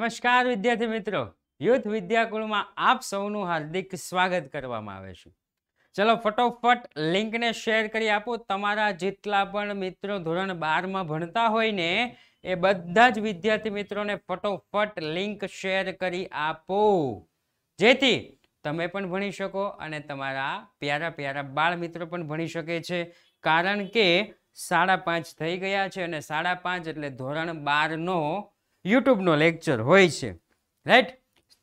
નમસ્કાર વિદ્યાર્થી મિત્રો યુથ વિદ્યાકુળમાં આપ સૌનું હાર્દિક સ્વાગત કરવામાં આવે છે ચલો ફટોફટ લિંકને શેર કરી આપો તમારા જેટલા પણ મિત્રો ધોરણ બારમાં ભણતા હોય ને એ બધા જ વિદ્યાર્થી મિત્રોને ફટોફટ લિંક શેર કરી આપો જેથી તમે પણ ભણી શકો અને તમારા પ્યારા પ્યારા બાળ મિત્રો પણ ભણી શકે છે કારણ કે સાડા પાંચ થઈ ગયા છે અને સાડા પાંચ એટલે ધોરણ બારનો યુટ્યુબનો લેક્ચર હોય છે રાઈટ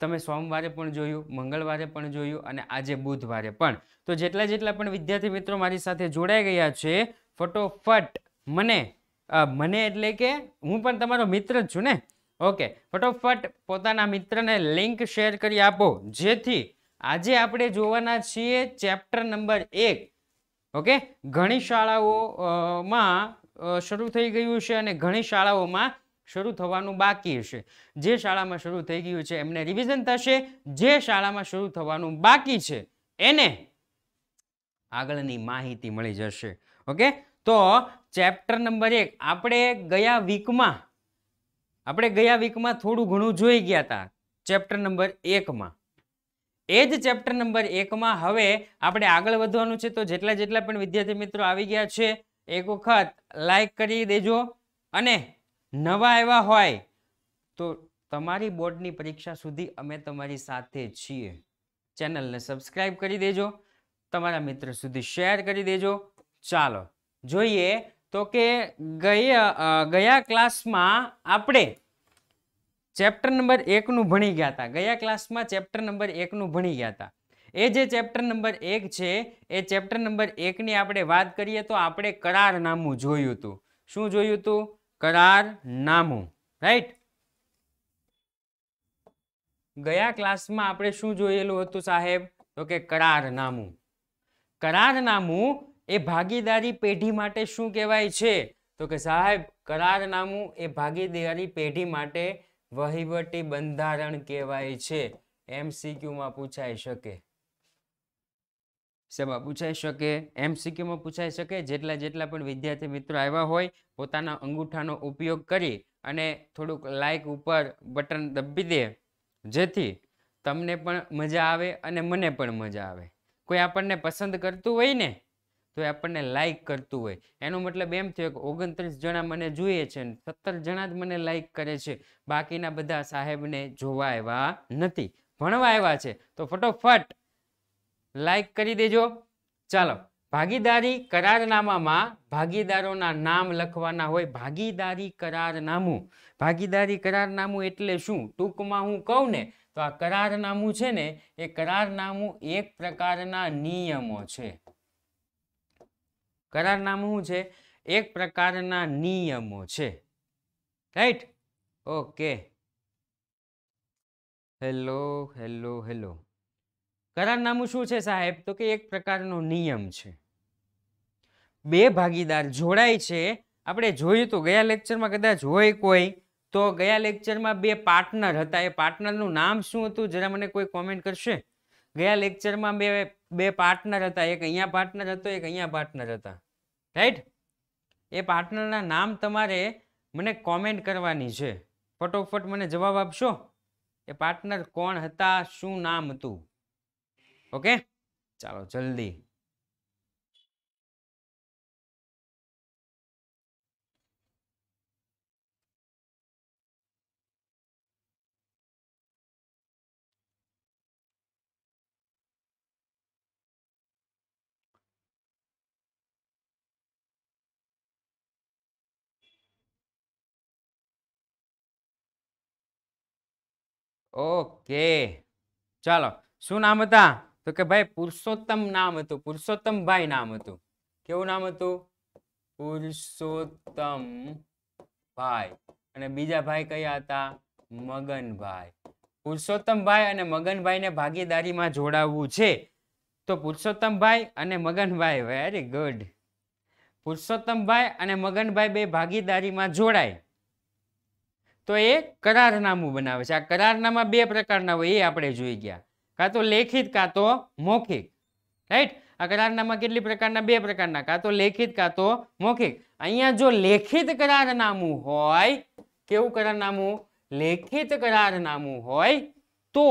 તમે સોમવારે પણ જોયું મંગળવારે પણ જોયું અને આજે બુધવારે પણ તો જેટલા જેટલા પણ વિદ્યાર્થી મિત્રો મારી સાથે જોડાઈ ગયા છે ફટોફટ મને મને એટલે કે હું પણ તમારો મિત્ર જ છું ને ઓકે ફટોફટ પોતાના મિત્રને લિંક શેર કરી આપો જેથી આજે આપણે જોવાના છીએ ચેપ્ટર નંબર એક ઓકે ઘણી શાળાઓમાં શરૂ થઈ ગયું છે અને ઘણી શાળાઓમાં શરૂ થવાનું બાકી હશે જે શાળામાં શરૂ થઈ ગયું છે એમને રિવિઝન થશે જે શાળામાં શરૂ થવાનું બાકી છે એને આગળની માહિતી મળી જશે ઓકે તો ચેપ્ટર નંબર એક આપણે ગયા વીકમાં આપણે ગયા વીકમાં થોડું ઘણું જોઈ ગયા હતા ચેપ્ટર નંબર એકમાં એ જ ચેપ્ટર નંબર એકમાં હવે આપણે આગળ વધવાનું છે તો જેટલા જેટલા પણ વિદ્યાર્થી મિત્રો આવી ગયા છે એક વખત લાઈક કરી દેજો અને નવા એવા હોય તો તમારી બોર્ડની પરીક્ષા સુધી અમે તમારી સાથે છીએ ચેનલને સબસ્ક્રાઈબ કરી દેજો તમારા મિત્ર સુધી શેર કરી દેજો ચાલો જોઈએ તો કે ગયા ગયા ક્લાસમાં આપણે ચેપ્ટર નંબર એકનું ભણી ગયા હતા ગયા ક્લાસમાં ચેપ્ટર નંબર એકનું ભણી ગયા હતા એ જે ચેપ્ટર નંબર એક છે એ ચેપ્ટર નંબર એકની આપણે વાત કરીએ તો આપણે કરારનામું જોયું હતું શું જોયું હતું કરારનામું રાઈટ ગયા ક્લાસમાં આપણે શું જોયેલું હતું સાહેબ તો કે કરારનામું કરારનામું એ ભાગીદારી પેઢી માટે શું કહેવાય છે તો કે સાહેબ કરારનામું એ ભાગીદારી પેઢી માટે વહીવટી બંધારણ કહેવાય છે એમસીક્યુમાં પૂછાઈ શકે સેવા પૂછાઈ શકે એમસીક્યુમાં પૂછાઈ શકે જેટલા જેટલા પણ વિદ્યાર્થી મિત્રો આવ્યા હોય પોતાના અંગૂઠાનો ઉપયોગ કરી અને થોડુંક લાઇક ઉપર બટન દબી દે જેથી તમને પણ મજા આવે અને મને પણ મજા આવે કોઈ આપણને પસંદ કરતું હોય ને તો એ આપણને લાઇક કરતું હોય એનો મતલબ એમ થયો કે ઓગણત્રીસ જણા મને જોઈએ છે સત્તર જણા જ મને લાઇક કરે છે બાકીના બધા સાહેબને જોવા આવ્યા નથી ભણવા આવ્યા છે તો ફટોફટ લાઈક કરી દેજો ચાલો ભાગીદારી કરારનામામાં ભાગીદારોના નામ લખવાના હોય ભાગીદારી કરારનામું ભાગીદારી કરારનામું એટલે શું ટૂંકમાં હું કહું ને તો આ કરારનામું છે ને એ કરારનામું એક પ્રકારના નિયમો છે કરારનામું છે એક પ્રકારના નિયમો છે right okay hello hello hello કરારનામું શું છે સાહેબ તો કે એક પ્રકારનો નિયમ છે બે ભાગીદાર જોડાય છે આપણે જોયું તો ગયા લેક્ચરમાં કદાચ હોય કોઈ તો ગયા લેક્ચરમાં બે પાર્ટનર હતા એ પાર્ટનરનું નામ શું હતું જરા મને કોઈ કોમેન્ટ કરશે ગયા લેક્ચરમાં બે બે પાર્ટનર હતા એક અહીંયા પાર્ટનર હતો એક અહીંયા પાર્ટનર હતા રાઈટ એ પાર્ટનરના નામ તમારે મને કોમેન્ટ કરવાની છે ફટોફટ મને જવાબ આપશો એ પાર્ટનર કોણ હતા શું નામ હતું ઓકે ચાલો જલ્દી ઓકે ચાલો શું નામ હતા તો કે ભાઈ પુરુષોત્તમ નામ હતું પુરુષોત્તમભાઈ નામ હતું કેવું નામ હતું પુરુષોત્તમ ભાઈ અને બીજા ભાઈ કયા હતા મગનભાઈ પુરુષોત્તમભાઈ અને મગનભાઈને ભાગીદારીમાં જોડાવવું છે તો પુરુષોત્તમભાઈ અને મગનભાઈ વેરી ગુડ પુરુષોત્તમભાઈ અને મગનભાઈ બે ભાગીદારીમાં જોડાય તો એ કરારનામું બનાવે છે આ કરારનામા બે પ્રકારના હોય એ આપણે જોઈ ગયા કાં તો લેખિત કાં તો મૌખિક રાઈટ આ કરારનામાં કેટલી પ્રકારના બે પ્રકારના કાં તો લેખિત કાં તો મૌખિક અહીંયા જો લેખિત કરારનામું હોય કેવું કરારનામું લેખિત કરારનામું હોય તો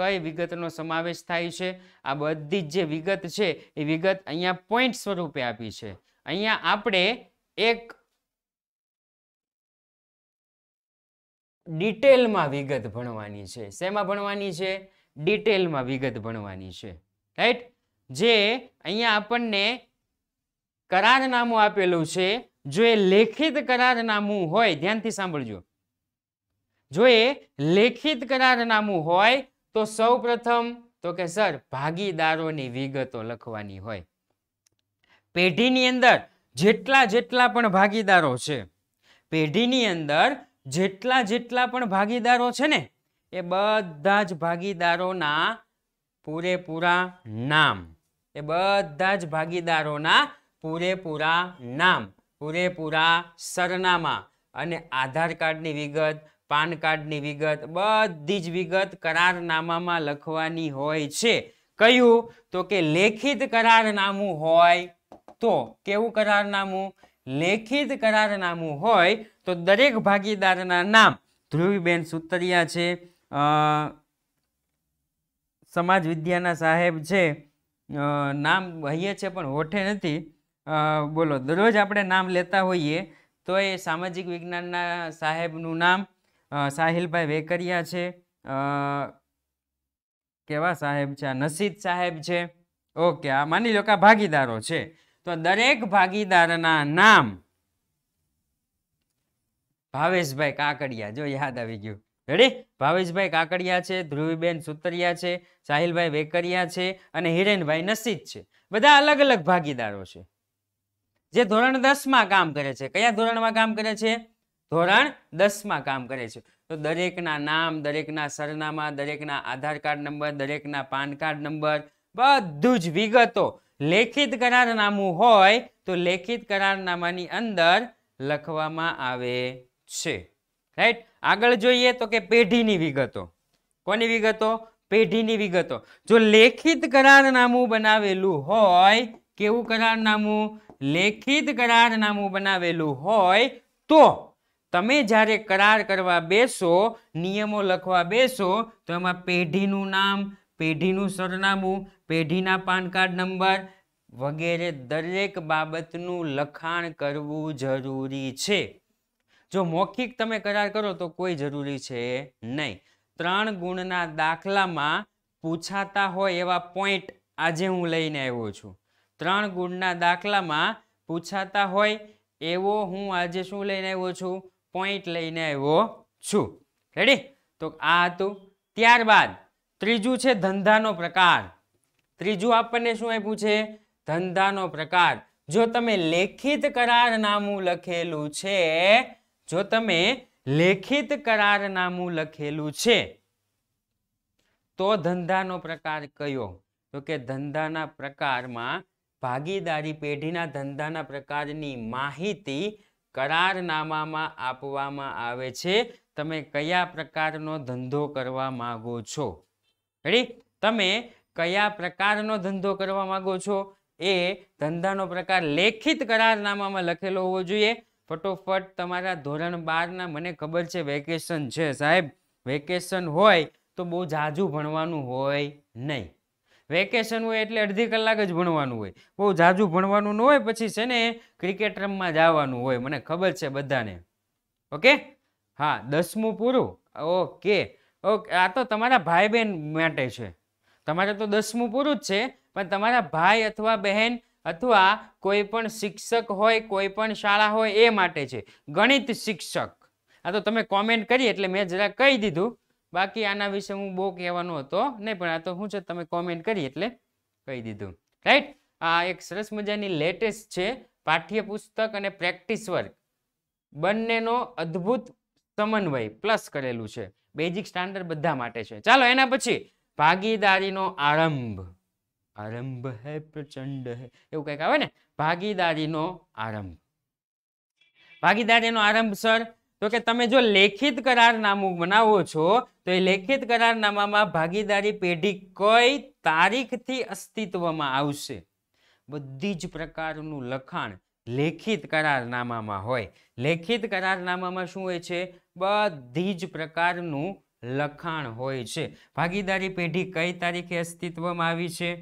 કઈ વિગતનો સમાવેશ થાય છે આ બધી જે વિગત છે એ વિગત અહીંયા પોઈન્ટ સ્વરૂપે આપી છે અહીંયા આપણે એક ડિટેલમાં વિગત ભણવાની છે શેમાં ભણવાની છે ડિટેલમાં વિગત ભણવાની છે રાઈટ જે અહીંયા આપણને કરારનામું આપેલું છે જો એ લેખિત કરારનામું હોય ધ્યાનથી સાંભળજો જો એ લેખિત કરારનામું હોય તો સૌ તો કે સર ભાગીદારોની વિગતો લખવાની હોય પેઢીની અંદર જેટલા જેટલા પણ ભાગીદારો છે પેઢીની અંદર જેટલા જેટલા પણ ભાગીદારો છે ને એ બધા જ ભાગીદારોના પૂરેપૂરા નામ એ બધા જ ભાગીદારોના પૂરેપૂરા નામ પૂરેપૂરા સરનામા અને આધાર કાર્ડની વિગત પાન કાર્ડની વિગત બધી જ વિગત કરારનામામાં લખવાની હોય છે કયું તો કે લેખિત કરારનામું હોય તો કેવું કરારનામું લેખિત કરારનામું હોય તો દરેક ભાગીદારના નામ ધ્રુવીબેન સુતરિયા છે સમાજ વિદ્યાના સાહેબ છે નામ હૈયે છે પણ હોઠે નથી બોલો દરરોજ આપણે નામ લેતા હોઈએ તો એ સામાજિક વિજ્ઞાનના સાહેબનું નામ સાહિલભાઈ વેકરિયા છે કેવા સાહેબ છે આ નસીદ સાહેબ છે ઓકે આ માની લો કે ભાગીદારો છે તો દરેક ભાગીદારના નામ ભાવેશભાઈ કાકડિયા જો યાદ આવી ગયું રેડી ભાવેશભાઈ કાકડિયા છે ધ્રુવીબેન સુતરિયા છે સાહિલભાઈ વેકરિયા છે અને હિરેનભાઈ નસીદ છે બધા અલગ અલગ ભાગીદારો છે જે ધોરણ દસમાં કામ કરે છે કયા ધોરણમાં કામ કરે છે ધોરણ દસમાં કામ કરે છે તો દરેકના નામ દરેકના સરનામા દરેકના આધાર કાર્ડ નંબર દરેકના પાન કાર્ડ નંબર બધું જ વિગતો લેખિત કરારનામું હોય તો લેખિત કરારનામાની અંદર લખવામાં આવે છે રાઈટ આગળ જોઈએ તો કે પેઢીની વિગતો કોની વિગતો પેઢીની વિગતો જો લેખિત કરારનામું બનાવેલું હોય કેવું કરારનામું લેખિત કરારનામું બનાવેલું હોય તો તમે જ્યારે કરાર કરવા બેસો નિયમો લખવા બેસો તો એમાં પેઢીનું નામ પેઢીનું સરનામું પેઢીના પાન કાર્ડ નંબર વગેરે દરેક બાબતનું લખાણ કરવું જરૂરી છે જો મૌખિક તમે કરાર કરો તો કોઈ જરૂરી છે નહીં ત્રણ ગુણના દાખલામાં પૂછાતા હોય એવા પોઈન્ટ આજે હું લઈને આવ્યો છું ત્રણ ગુણના દાખલામાં પૂછાતા હોય એવો હું આજે શું લઈને આવ્યો છું પોઈન્ટ લઈને આવ્યો છું રેડી તો આ હતું ત્યારબાદ ત્રીજું છે ધંધાનો પ્રકાર ત્રીજું આપણને શું આપ્યું છે ધંધાનો પ્રકાર જો તમે લેખિત કરારનામું લખેલું છે જો તમે લેખિત કરારનામું લખેલું છે તો ધંધાનો પ્રકાર કયો તો કે ધંધાના પ્રકારમાં ભાગીદારી પેઢીના ધંધાના પ્રકારની માહિતી કરારનામામાં આપવામાં આવે છે તમે કયા પ્રકારનો ધંધો કરવા માગો છો રેડી તમે કયા પ્રકારનો ધંધો કરવા માગો છો એ ધંધાનો પ્રકાર લેખિત કરારનામામાં લખેલો હોવો જોઈએ ફટોફટ તમારા ધોરણ બારના મને ખબર છે વેકેશન છે સાહેબ વેકેશન હોય તો બહુ ઝાઝું ભણવાનું હોય નહીં વેકેશન હોય એટલે અડધી કલાક જ ભણવાનું હોય બહુ ઝાઝું ભણવાનું ન હોય પછી છે ને ક્રિકેટ રમવા જવાનું હોય મને ખબર છે બધાને ઓકે હા દસમું પૂરું ઓકે ઓકે આ તો તમારા ભાઈ બહેન માટે છે તમારે તો દસમું પૂરું જ છે પણ તમારા ભાઈ અથવા બહેન અથવા કોઈ પણ શિક્ષક હોય કોઈ પણ શાળા હોય એ માટે છે ગણિત શિક્ષક આ તો તમે કોમેન્ટ કરી એટલે મેં જરા કહી દીધું બાકી આના વિશે હું બહુ કહેવાનો હતો નહીં પણ આ તો શું છે તમે કોમેન્ટ કરી એટલે કહી દીધું રાઈટ આ એક સરસ મજાની લેટેસ્ટ છે પાઠ્યપુસ્તક અને પ્રેક્ટિસ વર્ક બંનેનો અદ્ભુત સમન્વય પ્લસ કરેલું છે બેઝિક સ્ટાન્ડર્ડ બધા માટે છે ચાલો એના પછી ભાગીદારીનો આરંભ આરંભ હે પ્રચંડ હે એવું કંઈક આવે ને ભાગીદારીનો આરંભ ભાગીદારીનો આરંભ સર તો કે તમે જો લેખિત કરારનામું બનાવો છો તો એ લેખિત કરારનામામાં ભાગીદારી પેઢી કઈ તારીખથી અસ્તિત્વમાં આવશે બધી જ પ્રકારનું લખાણ લેખિત કરારનામામાં હોય લેખિત કરારનામામાં શું હોય છે બધી જ પ્રકારનું લખાણ હોય છે ભાગીદારી પેઢી કઈ તારીખે અસ્તિત્વમાં આવી છે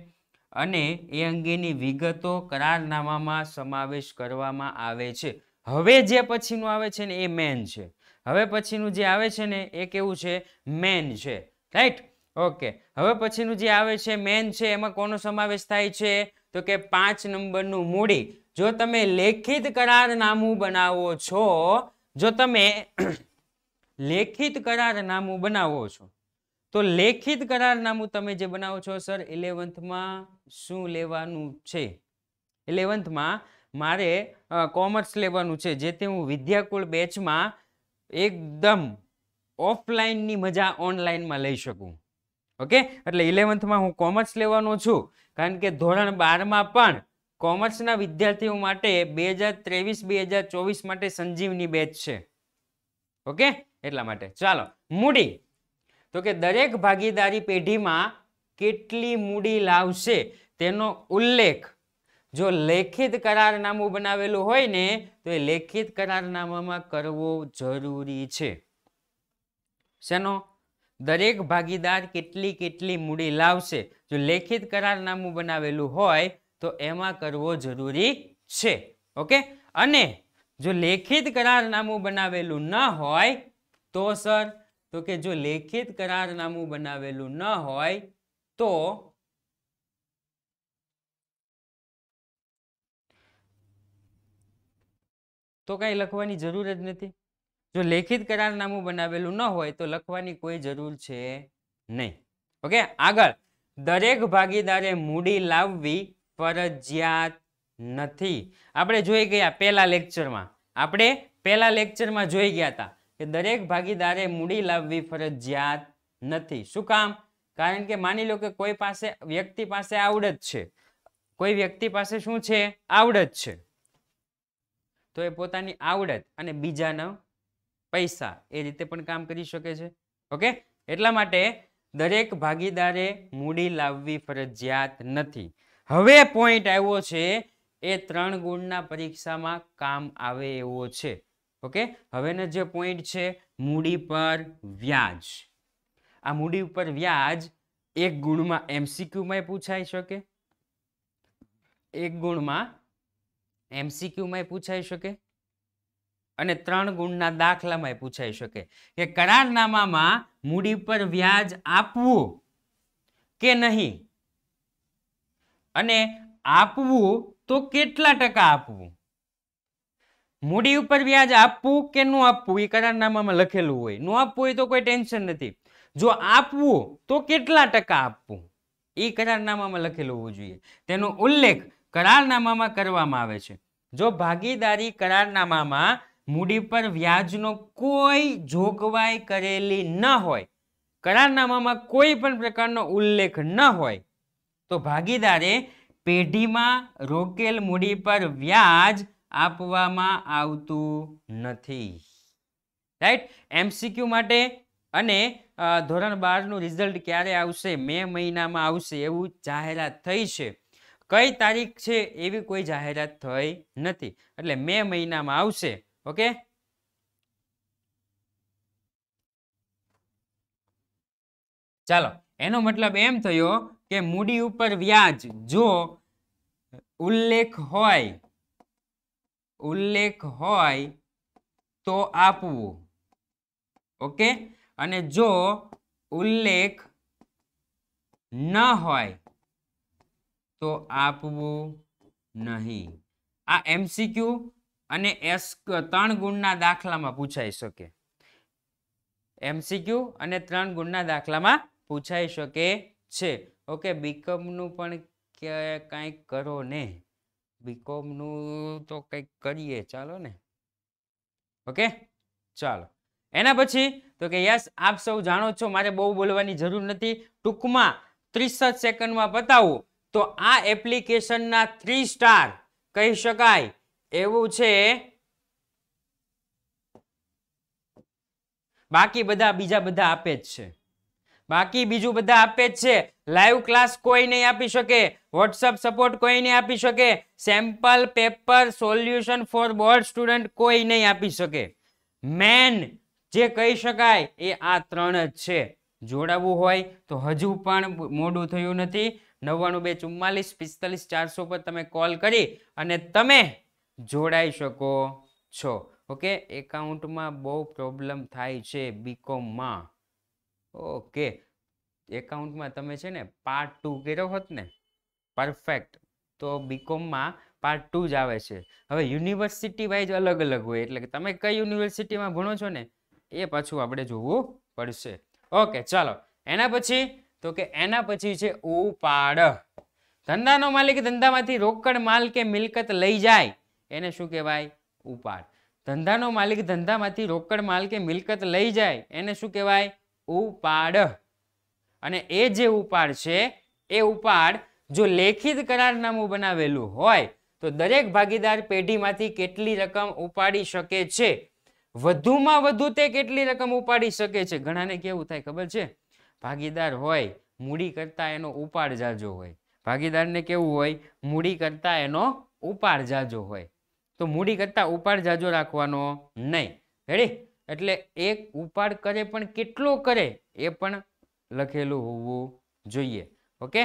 અને એ અંગેની વિગતો કરારનામામાં સમાવેશ કરવામાં આવે છે હવે જે પછીનું આવે છે ને એ મેન છે હવે પછીનું જે આવે છે ને એ કેવું છે મેન છે રાઈટ ઓકે હવે પછીનું જે આવે છે મેન છે એમાં કોનો સમાવેશ થાય છે તો કે પાંચ નંબરનું મૂડી જો તમે લેખિત કરારનામું બનાવો છો જો તમે લેખિત કરારનામું બનાવો છો તો લેખિત કરારનામું તમે જે બનાવો છો સર ઇલેવન્થમાં શું લેવાનું છે ઇલેવન્થમાં મારે કોમર્સ લેવાનું છે જેથી હું વિદ્યાકુળ બેચમાં એકદમ ઓફલાઈનની મજા ઓનલાઈનમાં લઈ શકું ઓકે એટલે ઇલેવન્થમાં હું કોમર્સ લેવાનો છું કારણ કે ધોરણ બારમાં પણ કોમર્સના વિદ્યાર્થીઓ માટે બે હજાર ત્રેવીસ બે હજાર ચોવીસ માટે સંજીવની બેચ છે ઓકે એટલા માટે ચાલો મૂડી તો કે દરેક ભાગીદારી પેઢીમાં કેટલી મૂડી લાવશે તેનો ઉલ્લેખ જો લેખિત કરારનામું બનાવેલું હોય ને તો એ લેખિત કરારનામામાં કરવો જરૂરી છે શેનો દરેક ભાગીદાર કેટલી કેટલી મૂડી લાવશે જો લેખિત કરારનામું બનાવેલું હોય તો એમાં કરવો જરૂરી છે ઓકે અને જો લેખિત કરારનામું બનાવેલું ન હોય તો સર તો કે જો લેખિત કરારનામું બનાવેલું ન હોય તો તો કઈ લખવાની જરૂર જ નથી જો લેખિત કરારનામું બનાવેલું ન હોય તો લખવાની કોઈ જરૂર છે નહીં ઓકે આગળ દરેક ભાગીદારે મૂડી લાવવી ફરજિયાત નથી આપણે જોઈ ગયા પહેલા લેક્ચરમાં આપણે પહેલા લેક્ચરમાં જોઈ ગયા હતા કે દરેક ભાગીદારે મૂડી લાવવી ફરજિયાત નથી શું કામ કારણ કે માની લો કે કોઈ પાસે વ્યક્તિ પાસે આવડત છે કોઈ વ્યક્તિ પાસે શું છે આવડત છે તો એ પોતાની આવડત અને બીજાના પૈસા એ રીતે પણ કામ કરી શકે છે ઓકે એટલા માટે દરેક ભાગીદારે મૂડી લાવવી ફરજિયાત નથી હવે પોઈન્ટ આવ્યો છે એ ત્રણ ગુણના પરીક્ષામાં કામ આવે એવો છે ઓકે હવેનો જે પોઈન્ટ છે મૂડી પર વ્યાજ આ મૂડી ઉપર વ્યાજ એક ગુણમાં એમસીક્યુમાં પૂછાઈ શકે એક ગુણમાં એમસીક્યુમાં પૂછાઈ શકે અને ત્રણ ગુણના દાખલામાં પૂછાઈ શકે કે કરારનામામાં મૂડી પર વ્યાજ આપવું કે નહીં અને આપવું તો કેટલા ટકા આપવું મૂડી ઉપર વ્યાજ આપવું કે ન આપવું એ કરારનામામાં લખેલું હોય ન આપવું હોય તો કોઈ ટેન્શન નથી જો આપવું તો કેટલા ટકા આપવું એ કરારનામામાં લખેલું હોવું જોઈએ તેનો ઉલ્લેખ કરારનામામાં કરવામાં આવે છે જો ભાગીદારી કરારનામામાં મૂડી પર વ્યાજનો કોઈ જોગવાઈ કરેલી ન હોય કરારનામામાં કોઈ પણ પ્રકારનો ઉલ્લેખ ન હોય તો ભાગીદારે પેઢીમાં રોકેલ મૂડી પર વ્યાજ આપવામાં આવતું નથી રાઈટ એમસીક્યુ માટે અને ધોરણ બારનું રિઝલ્ટ ક્યારે આવશે મે મહિનામાં આવશે એવું જાહેરાત થઈ છે કઈ તારીખ છે એવી કોઈ જાહેરાત થઈ નથી એટલે મે મહિનામાં આવશે ઓકે ચાલો એનો મતલબ એમ થયો કે મૂડી ઉપર વ્યાજ જો ઉલ્લેખ હોય ઉલ્લેખ હોય તો આપવો ઓકે અને જો ઉલ્લેખ ન હોય તો આપવું નહીં આ એમસીક્યુ અને એસ ત્રણ ગુણના દાખલામાં પૂછાઈ શકે એમસીક્યુ અને ત્રણ ગુણના દાખલામાં પૂછાઈ શકે છે ઓકે બીકમનું પણ કંઈક કરો ને બીકોમનું તો કંઈક કરીએ ચાલો ને ઓકે ચાલો એના પછી તો કે યસ આપ સૌ જાણો છો મારે બહુ બોલવાની જરૂર નથી ટૂંકમાં ત્રીસ જ સેકન્ડમાં બતાવું તો આ એપ્લિકેશનના થ્રી સ્ટાર કહી શકાય એવું છે બાકી બધા બીજા બધા આપે જ છે બાકી બીજું બધા આપે જ છે લાઈવ ક્લાસ કોઈ નહીં આપી શકે વોટ્સઅપ સપોર્ટ કોઈ નહીં આપી શકે sample paper solution for board student કોઈ નહીં આપી શકે મેન જે કહી શકાય એ આ ત્રણ જ છે જોડાવવું હોય તો હજુ પણ મોડું થયું નથી નવ્વાણું બે ચુમ્માલીસ પિસ્તાલીસ ચારસો પર તમે કોલ કરી અને તમે જોડાઈ શકો છો ઓકે એકાઉન્ટમાં બહુ પ્રોબ્લેમ થાય છે બીકોમમાં ઓકે એકાઉન્ટમાં તમે છે ને પાર્ટ ટુ કર્યો હોત ને પરફેક્ટ તો બીકોમમાં પાર્ટ ટુ જ આવે છે હવે યુનિવર્સિટી વાઇઝ અલગ અલગ હોય એટલે કે તમે કઈ યુનિવર્સિટીમાં ભણો છો ને એ પાછું આપણે જોવું પડશે ઓકે ચાલો એના પછી તો કે એના પછી છે ઉપાડ ધંધાનો માલિક ધંધામાંથી રોકડ માલ કે મિલકત લઈ જાય એને શું કહેવાય ઉપાડ ધંધાનો માલિક ધંધામાંથી રોકડ માલ કે મિલકત લઈ જાય એને શું કહેવાય ઉપાડ અને એ જે ઉપાડ છે એ ઉપાડ જો લેખિત કરારનામું બનાવેલું હોય તો દરેક ભાગીદાર પેઢીમાંથી કેટલી રકમ ઉપાડી શકે છે વધુમાં વધુ તે કેટલી રકમ ઉપાડી શકે છે ઘણાને કેવું થાય ખબર છે ભાગીદાર હોય મૂડી કરતાં એનો ઉપાડ જાજો હોય ભાગીદારને કેવું હોય મૂડી કરતાં એનો ઉપાડ જાજો હોય તો મૂડી કરતાં ઉપાડ જાજો રાખવાનો નહીં રેડી એટલે એક ઉપાડ કરે પણ કેટલો કરે એ પણ લખેલું હોવું જોઈએ ઓકે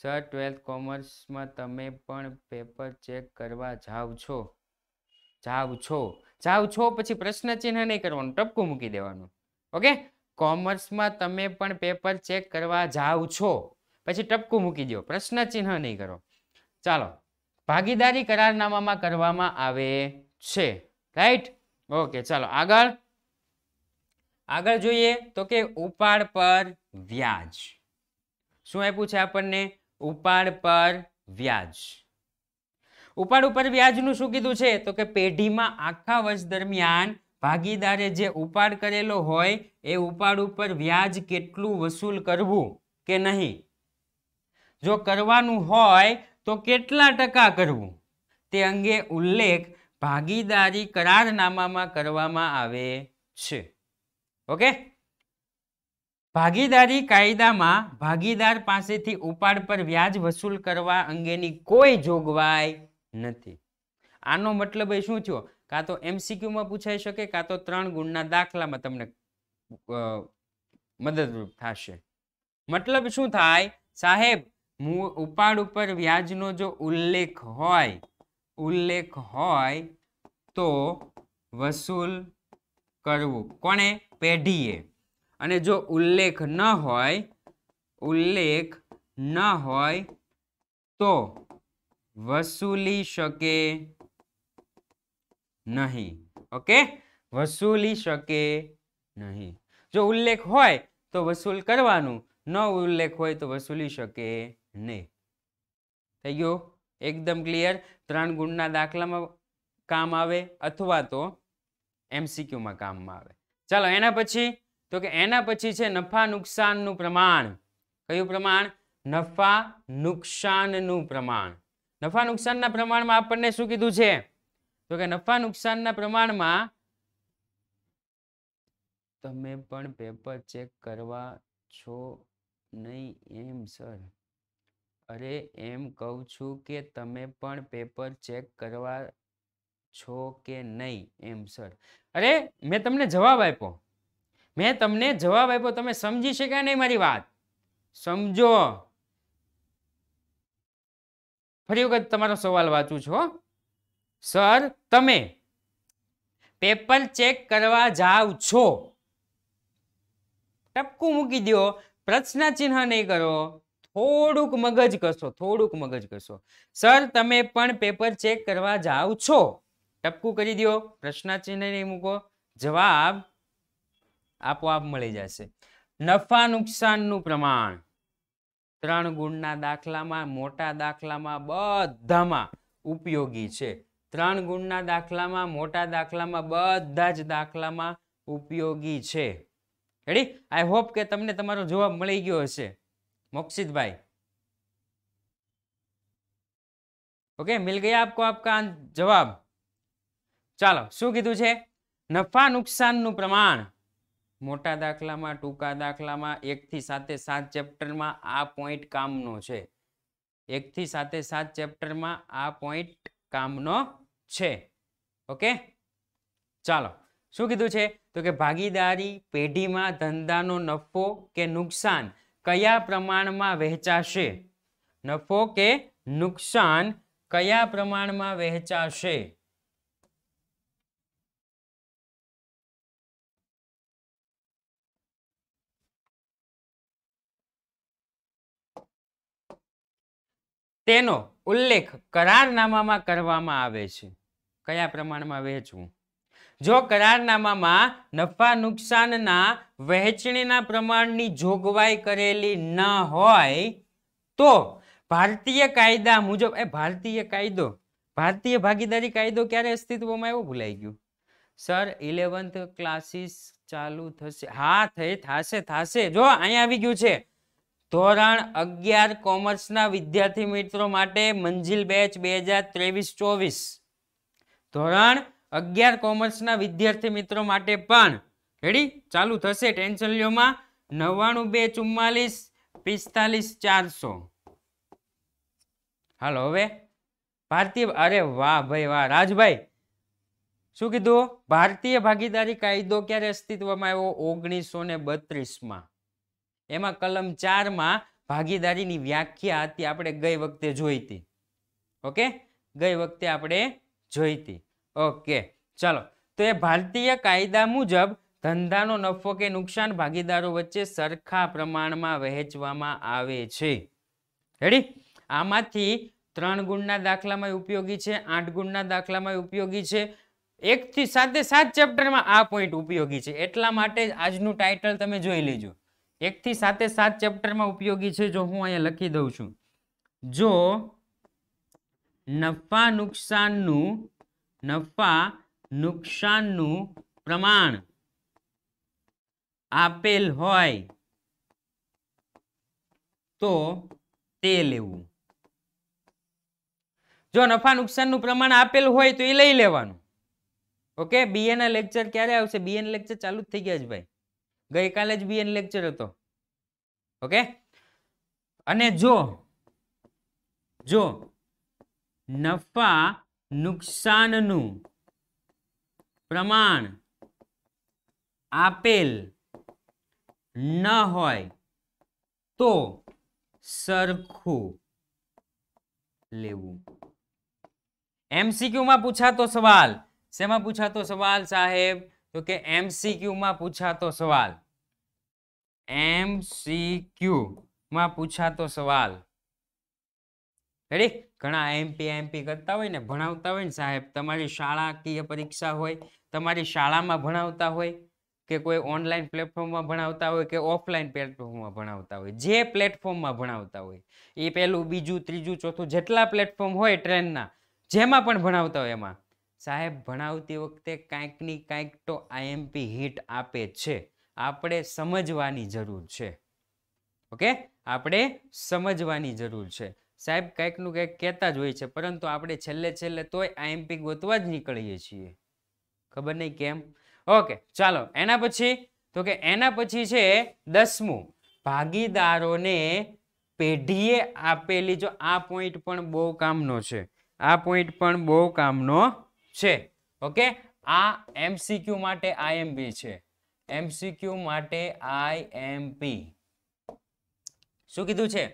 સર ટ્વેલ્થ કોમર્સમાં તમે પણ પેપર ચેક કરવા જાઓ છો જાવ છો જાવ છો પછી પ્રશ્ન ચિહ્ન નહીં કરવાનું ટપકું મૂકી દેવાનું ઓકે કોમર્સમાં તમે પણ પેપર ચેક કરવા જાઓ છો પછી ટપકું મૂકી દો પ્રશ્ન ચિહ્ન નહીં કરો ચાલો ભાગીદારી કરારનામામાં કરવામાં આવે છે રાઈટ ઓકે ચાલો આગળ આગળ જોઈએ તો કે ઉપાડ પર વ્યાજ શું આપ્યું છે આપણને ઉપાડ પર વ્યાજ ઉપાડ ઉપર વ્યાજનું શું કીધું છે તો કે પેઢીમાં આખા વર્ષ દરમિયાન ભાગીદારે જે ઉપાડ કરેલો હોય એ ઉપાડ ઉપર વ્યાજ કેટલું વસૂલ કરવું કે નહીં જો કરવાનું હોય તો કેટલા ટકા કરવું તે અંગે ઉલ્લેખ ભાગીદારી કરારનામામાં કરવામાં આવે છે ઓકે ભાગીદારી કાયદામાં ભાગીદાર પાસેથી ઉપાડ પર વ્યાજ વસૂલ કરવા અંગેની કોઈ જોગવાઈ નથી આનો મતલબ એ શું થયો કાં તો એમસીક્યુમાં પૂછાઈ શકે કાં તો ત્રણ ગુણના દાખલામાં તમને મદદરૂપ થશે મતલબ શું થાય સાહેબ ઉપાડ ઉપર વ્યાજનો જો ઉલ્લેખ હોય ઉલ્લેખ હોય તો વસૂલ કરવું કોણે પેઢીએ અને જો ઉલ્લેખ ન હોય ઉલ્લેખ ન હોય તો વસૂલી શકે નહીં ઓકે વસૂલી શકે નહીં જો ઉલ્લેખ હોય તો વસૂલ કરવાનું ન ઉલ્લેખ હોય તો વસૂલી શકે નહીં થઈ ગયું એકદમ ક્લિયર ત્રણ ગુણના દાખલામાં કામ આવે અથવા તો એમસીક્યુમાં કામમાં આવે ચાલો એના પછી તો કે એના પછી છે નફા નુકસાનનું પ્રમાણ કયું પ્રમાણ નફા નુકસાનનું પ્રમાણ નફા નુકસાનના પ્રમાણમાં આપણને શું કીધું છે તો કે નફા નુકસાનના પ્રમાણમાં તમે પણ પેપર ચેક કરવા છો નહીં એમ સર અરે એમ કહું છું કે તમે પણ પેપર ચેક કરવા છો કે નહીં એમ સર અરે મેં તમને જવાબ આપ્યો મેં તમને જવાબ આપ્યો તમે સમજી શક્યા નહીં મારી વાત સમજો ફરી વખત તમારો સવાલ વાંચું છો સર તમે પેપર ચેક કરવા જાવ છો ટપકું મૂકી દો પ્રશ્ન ચિહ્ન નહીં કરો થોડુંક મગજ કસો થોડુંક મગજ કસો સર તમે પણ પેપર ચેક કરવા જાઓ છો ટપકું કરી દો પ્રશ્નાચિહ્ન નહીં મૂકો જવાબ આપોઆપ મળી જશે નફા નુકસાનનું પ્રમાણ ત્રણ ગુણના દાખલામાં મોટા દાખલામાં બધામાં ઉપયોગી છે ત્રણ ગુણના દાખલામાં મોટા દાખલામાં બધા જ દાખલામાં ઉપયોગી છે રેડી આઈ હોપ કે તમને તમારો જવાબ મળી ગયો હશે मोक्षितभाई ઓકે મિલ ગયા આપકો આપકા જવાબ ચાલો શું કીધું છે નફા નુકસાનનું પ્રમાણ મોટા દાખલામાં ટૂંકા દાખલામાં એકથી સાથે સાત ચેપ્ટરમાં આ પોઈન્ટ કામનો છે એકથી સાથે સાત ચેપ્ટરમાં આ પોઈન્ટ કામનો છે ઓકે ચાલો શું કીધું છે તો કે ભાગીદારી પેઢીમાં ધંધાનો નફો કે નુકસાન કયા પ્રમાણમાં વહેંચાશે નફો કે નુકસાન કયા પ્રમાણમાં વહેંચાશે તેનો ઉલ્લેખ કરારનામામાં કરવામાં આવે છે કયા પ્રમાણમાં વહેંચવું જો કરારનામામાં નફા નુકસાનના વહેંચણીના પ્રમાણની જોગવાઈ કરેલી ન હોય તો ભારતીય કાયદા મુજબ એ ભારતીય કાયદો ભારતીય ભાગીદારી કાયદો ક્યારે અસ્તિત્વમાં એવું ભૂલાઈ ગયું સર ઇલેવન્થ ક્લાસીસ ચાલુ થશે હા થઈ થાશે થાશે જો અહીંયા આવી ગયું છે ધોરણ અગિયાર કોમર્સના વિદ્યાર્થી મિત્રો માટે મંજિલ બેચ બે હજાર ત્રેવીસ ચોવીસ ધોરણ અગિયાર કોમર્સના વિદ્યાર્થી મિત્રો માટે પણ રેડી ચાલુ થશે ટેન્શન લ્યોમાં નવ્વાણું બે ચુમ્માલીસ પિસ્તાલીસ ચારસો હાલો હવે ભારતીય અરે વાહ ભાઈ વાહ રાજભાઈ શું કીધું ભારતીય ભાગીદારી કાયદો ક્યારે અસ્તિત્વમાં આવ્યો ઓગણીસો ને બત્રીસમાં એમાં કલમ ચારમાં ભાગીદારીની વ્યાખ્યા હતી આપણે ગઈ વખતે જોઈતી ઓકે ગઈ વખતે આપણે જોઈતી ઓકે ચલો તો એ ભારતીય કાયદા મુજબ ધંધાનો નફો કે નુકસાન ભાગીદારો વચ્ચે સરખા પ્રમાણમાં વહેંચવામાં આવે છે રેડી આમાંથી ત્રણ ગુણના દાખલામાં ઉપયોગી છે આઠ ગુણના દાખલામાં ઉપયોગી છે એકથી સાતે સાત ચેપ્ટરમાં આ પોઈન્ટ ઉપયોગી છે એટલા માટે આજનું ટાઇટલ તમે જોઈ લેજો એકથી સાતે સાત ચેપ્ટરમાં ઉપયોગી છે જો હું અહીંયા લખી દઉં છું જો નફા નુકસાનનું નફા નુકસાનનું પ્રમાણ આપેલ હોય તો તે લેવું જો નફા નુકસાનનું પ્રમાણ આપેલ હોય તો એ લઈ લેવાનું ઓકે બી એના લેક્ચર ક્યારે આવશે બી એન લેક્ચર ચાલુ જ થઈ ગયા છે ભાઈ ગઈકાલે જ બી એન લેક્ચર હતો ઓકે અને જો જો નફા નુકસાનનું પ્રમાણ આપેલ ન હોય તો સરખું લેવું એમસીક્યુમાં પૂછાતો સવાલ શેમાં પૂછાતો સવાલ સાહેબ તો કે એમસીક્યુમાં પૂછાતો સવાલ એમસીક્યુમાં પૂછાતો સવાલ રેડી ઘણા એમપી એમપી કરતા હોય ને ભણાવતા હોય ને સાહેબ તમારી શાળાકીય પરીક્ષા હોય તમારી શાળામાં ભણાવતા હોય કે કોઈ ઓનલાઈન પ્લેટફોર્મમાં ભણાવતા હોય કે ઓફલાઈન પ્લેટફોર્મમાં ભણાવતા હોય જે પ્લેટફોર્મમાં ભણાવતા હોય એ પહેલું બીજું ત્રીજું ચોથું જેટલા પ્લેટફોર્મ હોય ટ્રેનના જેમાં પણ ભણાવતા હોય એમાં સાહેબ ભણાવતી વખતે કાંઈકની કાંઈક તો આઈએમપી હિટ આપે છે આપણે સમજવાની જરૂર છે ઓકે આપણે સમજવાની જરૂર છે સાહેબ કંઈકનું કંઈક કહેતા જ હોય છે પરંતુ આપણે છેલ્લે છેલ્લે તોય આ એમપી ગોતવા જ નીકળીએ છીએ ખબર નહીં કેમ ઓકે ચાલો એના પછી તો કે એના પછી છે દસમું ભાગીદારોને પેઢીએ આપેલી જો આ પોઈન્ટ પણ બહુ કામનો છે આ પોઈન્ટ પણ બહુ કામનો છે ઓકે આ એમસીક્યુ માટે આઈએમપી છે એમસીક્યુ માટે આઈએમપી શું કીધું છે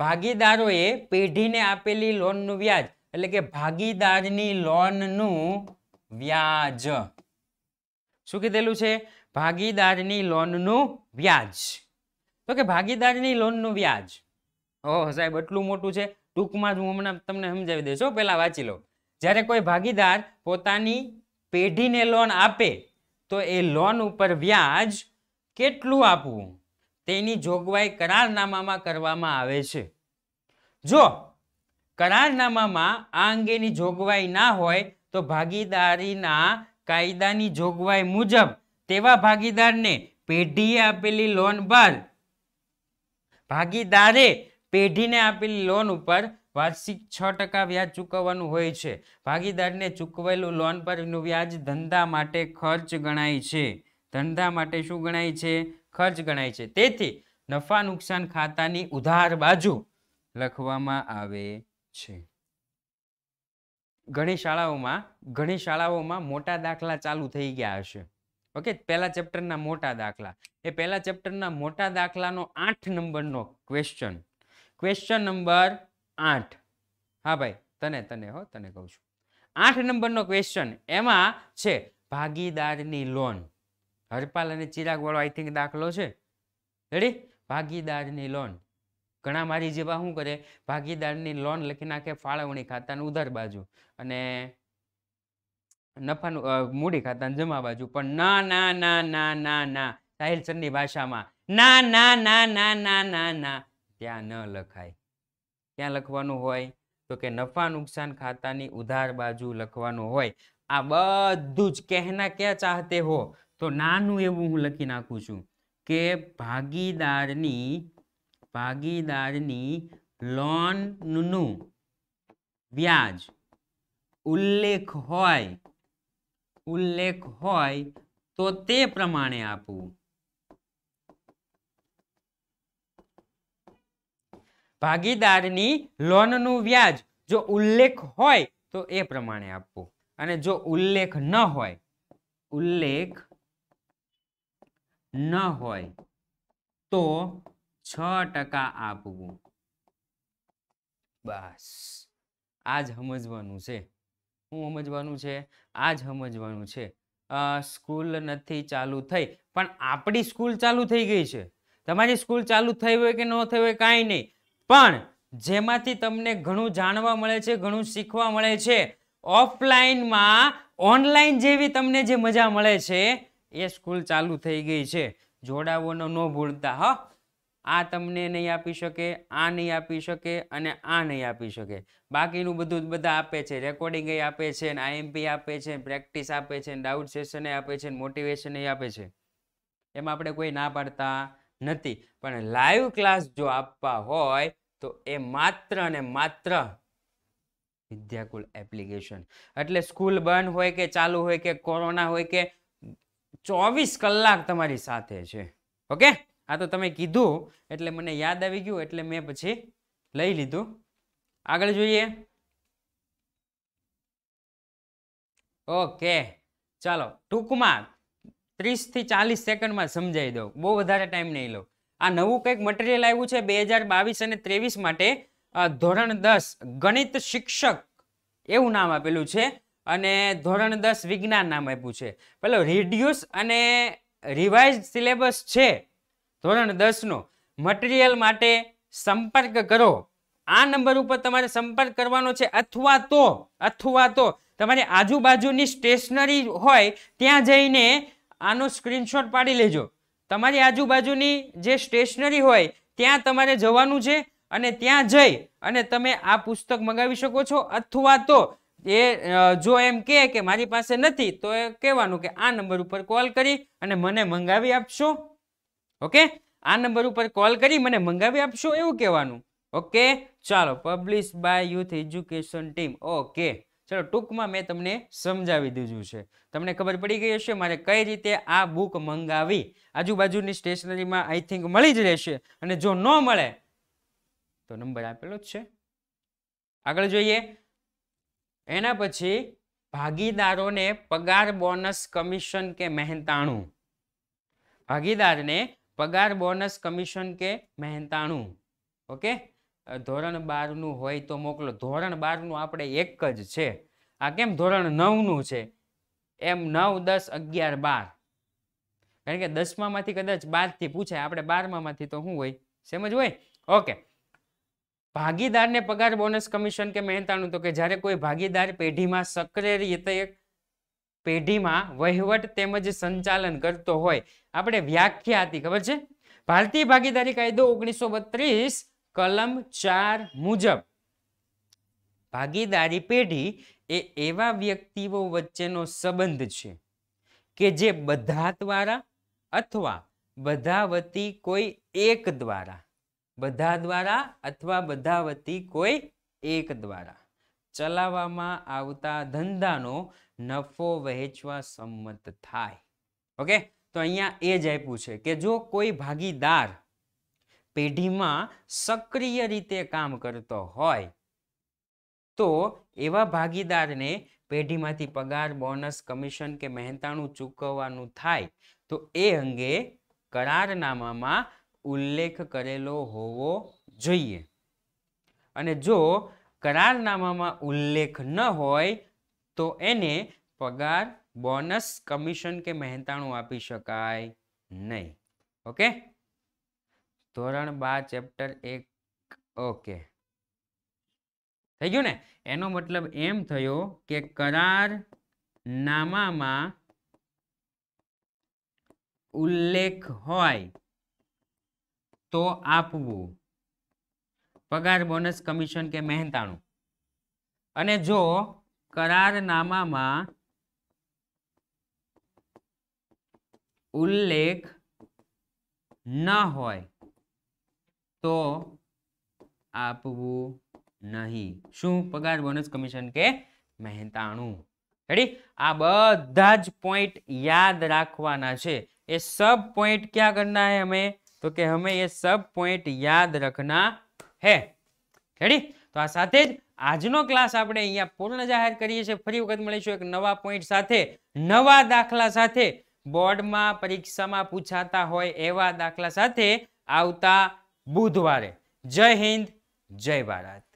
ભાગીદારોએ પેઢીને આપેલી લોનનું વ્યાજ એટલે કે ભાગીદારની લોનનું વ્યાજ શું કીધેલું છે ભાગીદારની લોનનું વ્યાજ તો કે ભાગીદારની લોનનું વ્યાજ ઓહ સાહેબ એટલું મોટું છે ટૂંકમાં જ હું હમણાં તમને સમજાવી દઈશ પહેલા વાંચી લો જ્યારે કોઈ ભાગીદાર પોતાની પેઢીને લોન આપે તો એ લોન ઉપર વ્યાજ કેટલું આપવું તેની જોગવાઈ કરારનામામાં કરવામાં આવે છે જો કરારનામામાં આ અંગેની જોગવાઈ ના હોય તો ભાગીદારીના કાયદાની જોગવાઈ મુજબ તેવા ભાગીદારને પેઢીએ આપેલી લોન બાદ ભાગીદારે પેઢીને આપેલી લોન ઉપર વાર્ષિક છ ટકા વ્યાજ ચૂકવવાનું હોય છે ભાગીદારને ચૂકવેલું લોન પરનું વ્યાજ ધંધા માટે ખર્ચ ગણાય છે ધંધા માટે શું ગણાય છે ખર્ચ ગણાય છે તેથી નફા નુકસાન ખાતાની ઉધાર બાજુ લખવામાં આવે છે ઘણી શાળાઓમાં ઘણી શાળાઓમાં મોટા દાખલા ચાલુ થઈ ગયા હશે ઓકે પહેલા ચેપ્ટરના મોટા દાખલા એ પહેલા ચેપ્ટરના મોટા દાખલાનો આઠ નંબરનો ક્વેશ્ચન ક્વેશ્ચન નંબર આઠ હા ભાઈ તને તને હો તને કહું છું આઠ નંબરનો ક્વેશ્ચન એમાં છે ભાગીદારની લોન હરપાલ અને ચિરાગવાળો આઈ થિંક દાખલો છે રેડી ભાગીદારની લોન ઘણા મારી જેવા શું કરે ભાગીદારની લોન લખી નાખે ફાળવણી ખાતાનું ઉધાર બાજુ અને નફાનું મૂડી ખાતાનું જમા બાજુ પણ ના ના ના ના ના ના સાહિલ સરની ભાષામાં ના ના ના ના ના ના ના ત્યાં ન લખાય ક્યાં લખવાનું હોય તો કે નફા નુકસાન ખાતાની ઉધાર બાજુ લખવાનું હોય આ બધું જ કહેના ક્યાં ચાહતે હો તો નાનું એવું હું લખી નાખું છું કે ભાગીદારની ભાગીદારની લોનનું વ્યાજ ઉલ્લેખ હોય ઉલ્લેખ હોય તો તે પ્રમાણે આપવું ભાગીદારની લોનનું વ્યાજ જો ઉલ્લેખ હોય તો એ પ્રમાણે આપવું અને જો ઉલ્લેખ ન હોય ઉલ્લેખ ન હોય તો છ ટકા આપવું બસ આજ સમજવાનું છે શું સમજવાનું છે આજ સમજવાનું છે સ્કૂલ નથી ચાલુ થઈ પણ આપણી સ્કૂલ ચાલુ થઈ ગઈ છે તમારી સ્કૂલ ચાલુ થઈ હોય કે ન થઈ હોય કાંઈ નહીં પણ જેમાંથી તમને ઘણું જાણવા મળે છે ઘણું શીખવા મળે છે ઓફલાઈનમાં ઓનલાઈન જેવી તમને જે મજા મળે છે એ સ્કૂલ ચાલુ થઈ ગઈ છે જોડાવોનો ન ભૂલતા હ આ તમને નહીં આપી શકે આ નહીં આપી શકે અને આ નહીં આપી શકે બાકીનું બધું બધા આપે છે રેકોર્ડિંગ એ આપે છે ને આઈએમપી આપે છે પ્રેક્ટિસ આપે છે ડાઉટ સેશન આપે છે મોટિવેશન એ આપે છે એમાં આપણે કોઈ ના પાડતા નથી પણ લાઈવ ક્લાસ જો આપવા હોય તો એ માત્ર ને માત્ર વિદ્યાકુલ એપ્લિકેશન એટલે સ્કૂલ બંધ હોય કે ચાલુ હોય કે કોરોના હોય કે ચોવીસ કલાક તમારી સાથે છે ઓકે આ તો તમે કીધું એટલે મને યાદ આવી ગયું એટલે મેં પછી લઈ લીધું આગળ જોઈએ ઓકે ચાલો ટૂંકમાં ત્રીસથી ચાલીસ સેકન્ડમાં સમજાઈ દઉં બહુ વધારે ટાઈમ નહીં લો આ નવું કંઈક મટીરિયલ આવ્યું છે બે હજાર બાવીસ અને ત્રેવીસ માટે ધોરણ દસ ગણિત શિક્ષક એવું નામ આપેલું છે અને ધોરણ દસ વિજ્ઞાન નામ આપ્યું છે પેલો રિડ્યુસ અને રિવાઇઝ સિલેબસ છે ધોરણ દસનો મટીરિયલ માટે સંપર્ક કરો આ નંબર ઉપર તમારે સંપર્ક કરવાનો છે અથવા તો અથવા તો તમારી આજુબાજુની સ્ટેશનરી હોય ત્યાં જઈને આનો સ્ક્રીનશોટ પાડી લેજો તમારી આજુબાજુની જે સ્ટેશનરી હોય ત્યાં તમારે જવાનું છે અને ત્યાં જઈ અને તમે આ પુસ્તક મંગાવી શકો છો અથવા તો એ જો એમ કહે કે મારી પાસે નથી તો એ કહેવાનું કે આ નંબર ઉપર કોલ કરી અને મને મંગાવી આપશો ઓકે આ નંબર ઉપર કોલ કરી મને મંગાવી આપશો એવું કહેવાનું ઓકે ચાલો publish by youth education team okay ચલો ટૂંકમાં મેં તમને સમજાવી દીધું છે તમને ખબર પડી ગઈ હશે મારે કઈ રીતે આ બુક મંગાવી આજુબાજુની સ્ટેશનરીમાં આઈ થિંક મળી જ રહેશે અને જો ન મળે તો નંબર આપેલો જ છે આગળ જોઈએ એના પછી ભાગીદારોને પગાર બોનસ કમિશન કે મહેનતાણું ભાગીદારને પગાર બોનસ કમિશન કે મહેનતાણું ઓકે ધોરણ બારનું હોય તો મોકલો ધોરણ બારનું આપણે એક જ છે આ કેમ ધોરણ નવનું છે એમ નવ દસ અગિયાર બાર કારણ કે દસમામાંથી કદાચ બારથી પૂછાય આપણે બારમાંથી તો શું હોય સેમ જ હોય ઓકે ભાગીદારને પગાર બોનસ કમિશન કે મહેનતાણું તો કે જ્યારે કોઈ ભાગીદાર પેઢીમાં સક્રિય રીતે પેઢીમાં વહીવટ તેમજ સંચાલન કરતો હોય આપણે વ્યાખ્યા હતી ખબર છે ભારતીય ભાગીદારી કાયદો ઓગણીસો બત્રીસ કલમ ચાર મુજબ ભાગીદારી પેઢી એ એવા વ્યક્તિઓ વચ્ચેનો સંબંધ છે કે જે બધા દ્વારા અથવા બધા વતી કોઈ એક દ્વારા બધા દ્વારા અથવા બધા વતી કોઈ એક દ્વારા ચલાવવામાં આવતા ધંધાનો નફો વહેંચવા સંમત થાય ઓકે તો અહીંયા એ જ આપ્યું છે કે જો કોઈ ભાગીદાર પેઢીમાં સક્રિય રીતે કામ કરતો હોય તો એવા ભાગીદારને પેઢીમાંથી પગાર બોનસ કમિશન કે મહેનતાણું ચૂકવવાનું થાય તો એ અંગે કરારનામામાં ઉલ્લેખ કરેલો હોવો જોઈએ અને જો કરારનામામાં ઉલ્લેખ ન હોય તો એને પગાર બોનસ કમિશન કે મહેતાણું આપી શકાય નહીં ઓકે ધોરણ બાર ચેપ્ટર એક ઓકે થઈ ગયું ને એનો મતલબ એમ થયો કે કરારનામામાં ઉલ્લેખ હોય તો આપવું પગાર બોનસ કમિશન કે મહેનતાણું અને જો કરારનામામાં ઉલ્લેખ ન હોય તો આપવું નહીં શું પગાર બોનસ કમિશન કે મહેનતાણું રેડી આ બધા જ પોઈન્ટ યાદ રાખવાના છે એ સબ પોઈન્ટ ક્યાં કરના હે અમે तो कि हमें ये सब पॉइंट याद रखना है રેડી તો આ સાથે જ આજનો ક્લાસ આપણે અહીંયા પૂર્ણ જાહેર કરીએ છીએ ફરી વખત મળીશું એક નવા પોઈન્ટ સાથે નવા દાખલા સાથે બોર્ડમાં પરીક્ષામાં પૂછાતા હોય એવા દાખલા સાથે આવતા બુધવારે જય હિન્દ જય ભારત